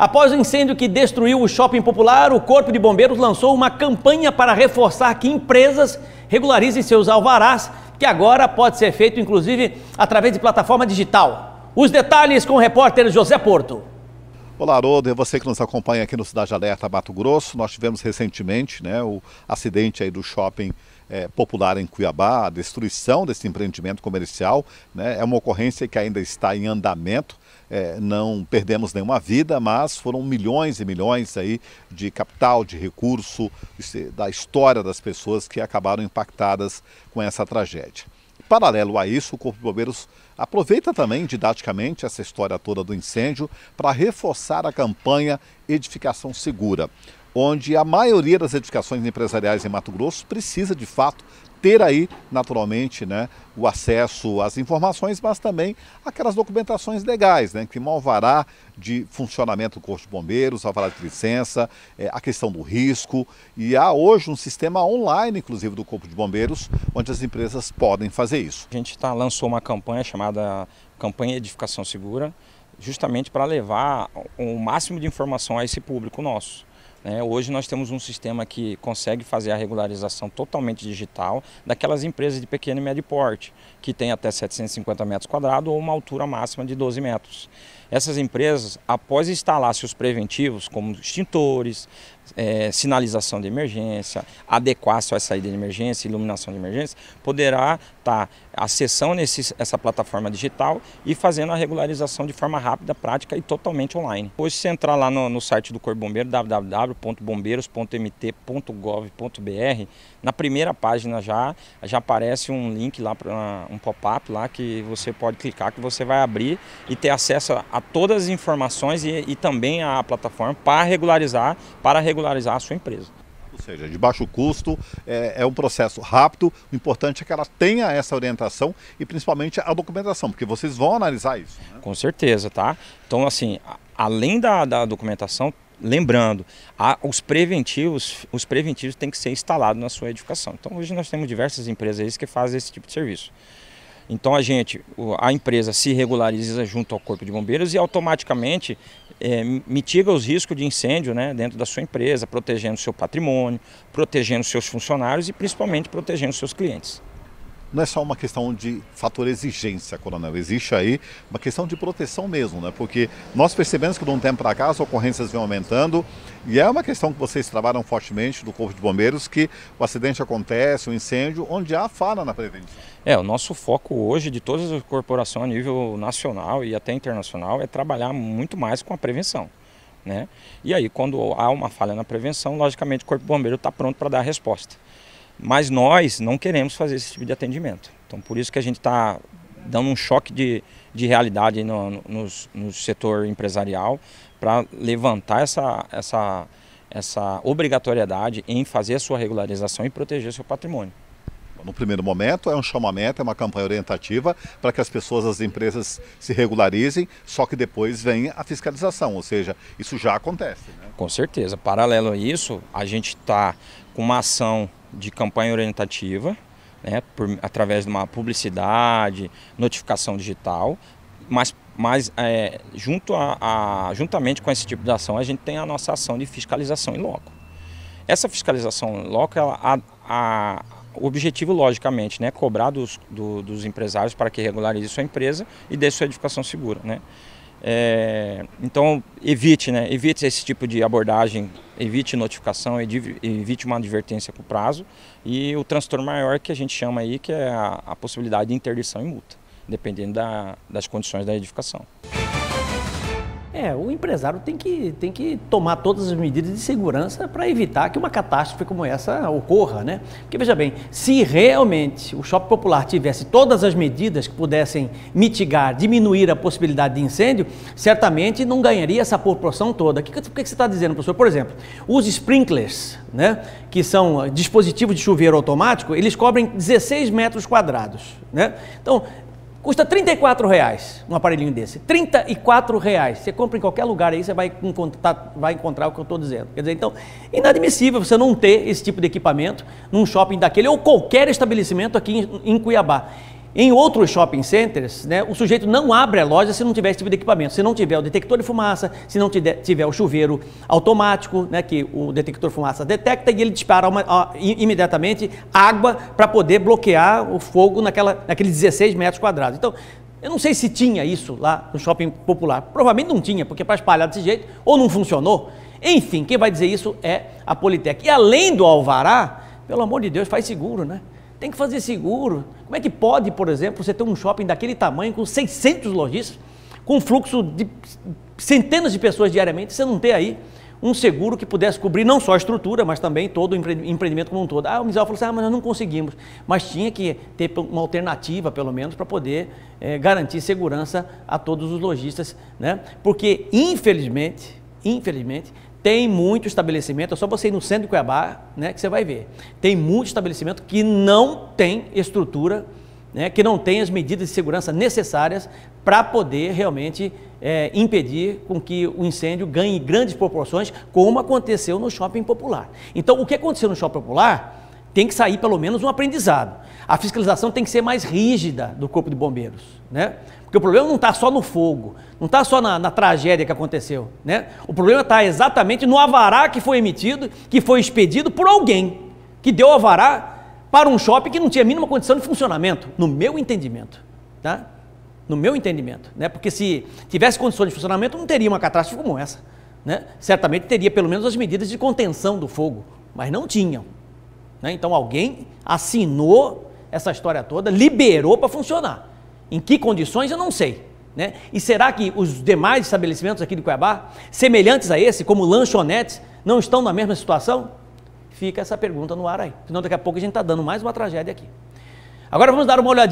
Após o incêndio que destruiu o shopping popular, o Corpo de Bombeiros lançou uma campanha para reforçar que empresas regularizem seus alvarás, que agora pode ser feito inclusive através de plataforma digital. Os detalhes com o repórter José Porto. Olá, Haroldo, é você que nos acompanha aqui no Cidade Alerta Mato Grosso. Nós tivemos recentemente né, o acidente aí do shopping é, popular em Cuiabá, a destruição desse empreendimento comercial. Né, é uma ocorrência que ainda está em andamento. É, não perdemos nenhuma vida, mas foram milhões e milhões aí de capital, de recurso, é, da história das pessoas que acabaram impactadas com essa tragédia. Paralelo a isso, o Corpo de Bombeiros aproveita também didaticamente essa história toda do incêndio para reforçar a campanha Edificação Segura onde a maioria das edificações empresariais em Mato Grosso precisa de fato ter aí, naturalmente, né, o acesso às informações, mas também aquelas documentações legais, né, que um alvará de funcionamento do Corpo de Bombeiros, alvará de licença, é, a questão do risco. E há hoje um sistema online, inclusive, do Corpo de Bombeiros, onde as empresas podem fazer isso. A gente tá, lançou uma campanha chamada Campanha Edificação Segura, justamente para levar o máximo de informação a esse público nosso. É, hoje nós temos um sistema que consegue fazer a regularização totalmente digital daquelas empresas de pequeno e médio porte, que tem até 750 metros quadrados ou uma altura máxima de 12 metros. Essas empresas, após instalar seus preventivos, como extintores, é, sinalização de emergência, adequação à saída de emergência, iluminação de emergência, poderá estar tá acessando essa plataforma digital e fazendo a regularização de forma rápida, prática e totalmente online. Hoje, se entrar lá no, no site do Corpo Bombeiro, www.bombeiros.mt.gov.br, na primeira página já, já aparece um link lá, pra, um pop-up lá que você pode clicar, que você vai abrir e ter acesso a todas as informações e, e também à plataforma para regularizar, para regularizar a sua empresa. Ou seja, de baixo custo, é, é, um processo rápido. O importante é que ela tenha essa orientação e principalmente a documentação, porque vocês vão analisar isso. Né? Com certeza, tá? Então, assim, além da, da documentação, Lembrando, os preventivos, os preventivos têm que ser instalados na sua edificação. Então hoje nós temos diversas empresas que fazem esse tipo de serviço. Então a gente, a empresa se regulariza junto ao corpo de bombeiros e automaticamente é, mitiga os riscos de incêndio né, dentro da sua empresa, protegendo seu patrimônio, protegendo seus funcionários e principalmente protegendo seus clientes não é só uma questão de fator exigência, coronel. Existe aí uma questão de proteção mesmo, né? Porque nós percebemos que de um tempo para cá as ocorrências vêm aumentando e é uma questão que vocês trabalham fortemente do Corpo de Bombeiros, que o acidente acontece, o um incêndio, onde há falha na prevenção. É, o nosso foco hoje de todas as corporações a nível nacional e até internacional é trabalhar muito mais com a prevenção. Né? E aí, quando há uma falha na prevenção, logicamente o Corpo de Bombeiro está pronto para dar a resposta. Mas nós não queremos fazer esse tipo de atendimento. Então por isso que a gente está dando um choque de, de realidade no, no, no setor empresarial para levantar essa, essa, essa obrigatoriedade em fazer a sua regularização e proteger seu patrimônio no primeiro momento, é um chamamento, é uma campanha orientativa para que as pessoas, as empresas se regularizem, só que depois vem a fiscalização, ou seja, isso já acontece. Né? Com certeza. Paralelo a isso, a gente está com uma ação de campanha orientativa, né, por, através de uma publicidade, notificação digital, mas, mas é, junto a, a, juntamente com esse tipo de ação, a gente tem a nossa ação de fiscalização em loco. Essa fiscalização em loco, ela, a, a o objetivo, logicamente, né, cobrar dos, do, dos empresários para que regularize sua empresa e dê sua edificação segura. Né? É, então evite, né? Evite esse tipo de abordagem, evite notificação, evite uma advertência com prazo e o transtorno maior que a gente chama aí que é a, a possibilidade de interdição e multa, dependendo da, das condições da edificação. É, o empresário tem que, tem que tomar todas as medidas de segurança para evitar que uma catástrofe como essa ocorra, né? Porque veja bem, se realmente o shopping popular tivesse todas as medidas que pudessem mitigar, diminuir a possibilidade de incêndio, certamente não ganharia essa proporção toda. O que, que, que você está dizendo, professor? Por exemplo, os sprinklers, né, que são dispositivos de chuveiro automático, eles cobrem 16 metros quadrados, né? Então, Custa 34 reais um aparelhinho desse. 34 reais. Você compra em qualquer lugar aí, você vai encontrar, vai encontrar o que eu estou dizendo. Quer dizer, então, inadmissível você não ter esse tipo de equipamento num shopping daquele ou qualquer estabelecimento aqui em, em Cuiabá. Em outros shopping centers, né, o sujeito não abre a loja se não tiver esse tipo de equipamento. Se não tiver o detector de fumaça, se não tiver o chuveiro automático, né, que o detector de fumaça detecta e ele dispara uma, imediatamente água para poder bloquear o fogo naquela, naqueles 16 metros quadrados. Então, eu não sei se tinha isso lá no shopping popular. Provavelmente não tinha, porque para espalhar desse jeito, ou não funcionou. Enfim, quem vai dizer isso é a Politec. E além do alvará, pelo amor de Deus, faz seguro, né? tem que fazer seguro. Como é que pode, por exemplo, você ter um shopping daquele tamanho com 600 lojistas, com fluxo de centenas de pessoas diariamente, você não ter aí um seguro que pudesse cobrir não só a estrutura, mas também todo o empreendimento como um todo. Ah, o Mizal falou assim, ah, mas nós não conseguimos. Mas tinha que ter uma alternativa, pelo menos, para poder é, garantir segurança a todos os lojistas, né? Porque, infelizmente, infelizmente, tem muito estabelecimento, é só você ir no centro de Cuiabá, né, que você vai ver. Tem muito estabelecimento que não tem estrutura, né, que não tem as medidas de segurança necessárias para poder realmente é, impedir com que o incêndio ganhe grandes proporções, como aconteceu no shopping popular. Então, o que aconteceu no shopping popular tem que sair pelo menos um aprendizado. A fiscalização tem que ser mais rígida do Corpo de Bombeiros, né? Porque o problema não está só no fogo, não está só na, na, tragédia que aconteceu, né? O problema está exatamente no avará que foi emitido, que foi expedido por alguém que deu avará para um shopping que não tinha a mínima condição de funcionamento, no meu entendimento, tá? No meu entendimento, né? Porque se tivesse condições de funcionamento, não teria uma catástrofe como essa, né? Certamente teria pelo menos as medidas de contenção do fogo, mas não tinham. Né? Então alguém assinou essa história toda, liberou para funcionar. Em que condições eu não sei. Né? E será que os demais estabelecimentos aqui de Cuiabá, semelhantes a esse, como lanchonetes, não estão na mesma situação? Fica essa pergunta no ar aí. Senão daqui a pouco a gente está dando mais uma tragédia aqui. Agora vamos dar uma olhadinha.